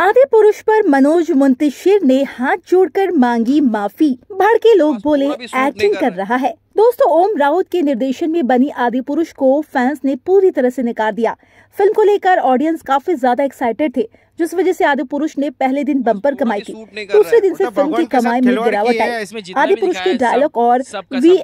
आदि पुरुष पर मनोज मुंतशिर ने हाथ जोड़कर मांगी माफी भड़के लोग बोले एक्टिंग कर रहा है दोस्तों ओम राउत के निर्देशन में बनी आदि पुरुष को फैंस ने पूरी तरह से निकाल दिया फिल्म को लेकर ऑडियंस काफी ज्यादा एक्साइटेड थे जिस वजह से आदि पुरुष ने पहले दिन बम्पर कमाई की दूसरे दिन से फिल्म की कमाई में गिरावट आई आदि पुरुष के डायलॉग और वी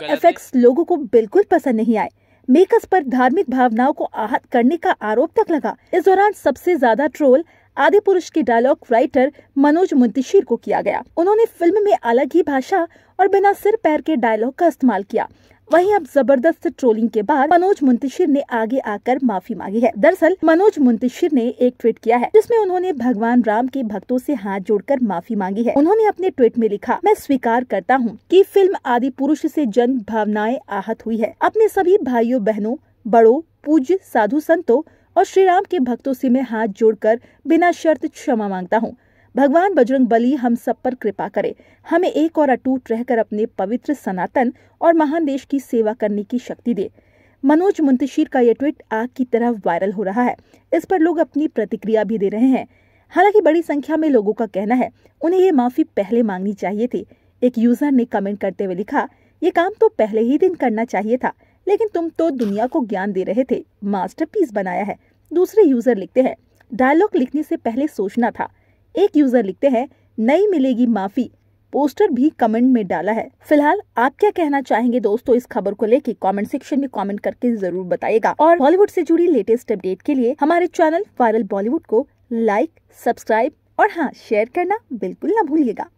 लोगो को बिल्कुल पसंद नहीं आए मेकर्स पर धार्मिक भावनाओं को आहत करने का आरोप तक लगा इस दौरान सबसे ज्यादा ट्रोल आदि पुरुष के डायलॉग राइटर मनोज मुंतशीर को किया गया उन्होंने फिल्म में अलग ही भाषा और बिना सिर पैर के डायलॉग का इस्तेमाल किया वहीं अब जबरदस्त ट्रोलिंग के बाद मनोज मुंतशिर ने आगे आकर माफी मांगी है दरअसल मनोज मुंतशिर ने एक ट्वीट किया है जिसमें उन्होंने भगवान राम के भक्तों से हाथ जोड़कर माफी मांगी है उन्होंने अपने ट्वीट में लिखा मैं स्वीकार करता हूँ कि फिल्म आदि पुरुष से जन भावनाएं आहत हुई है अपने सभी भाइयों बहनों बड़ों पूज्य साधु संतों और श्री राम के भक्तों से मैं हाथ जोड़कर बिना शर्त क्षमा मांगता हूँ भगवान बजरंग बली हम सब पर कृपा करे हमें एक और अटूट रहकर अपने पवित्र सनातन और महान देश की सेवा करने की शक्ति दे मनोज मुंतशीर का यह ट्वीट आग की तरह वायरल हो रहा है इस पर लोग अपनी प्रतिक्रिया भी दे रहे हैं हालांकि बड़ी संख्या में लोगों का कहना है उन्हें ये माफी पहले मांगनी चाहिए थी एक यूजर ने कमेंट करते हुए लिखा ये काम तो पहले ही दिन करना चाहिए था लेकिन तुम तो दुनिया को ज्ञान दे रहे थे मास्टरपीस बनाया है दूसरे यूजर लिखते हैं डायलॉग लिखने से पहले सोचना था एक यूजर लिखते हैं नई मिलेगी माफी पोस्टर भी कमेंट में डाला है फिलहाल आप क्या कहना चाहेंगे दोस्तों इस खबर को लेके कमेंट सेक्शन में कमेंट करके जरूर बताएगा और बॉलीवुड से जुड़ी लेटेस्ट अपडेट के लिए हमारे चैनल वायरल बॉलीवुड को लाइक सब्सक्राइब और हाँ शेयर करना बिल्कुल ना भूलिएगा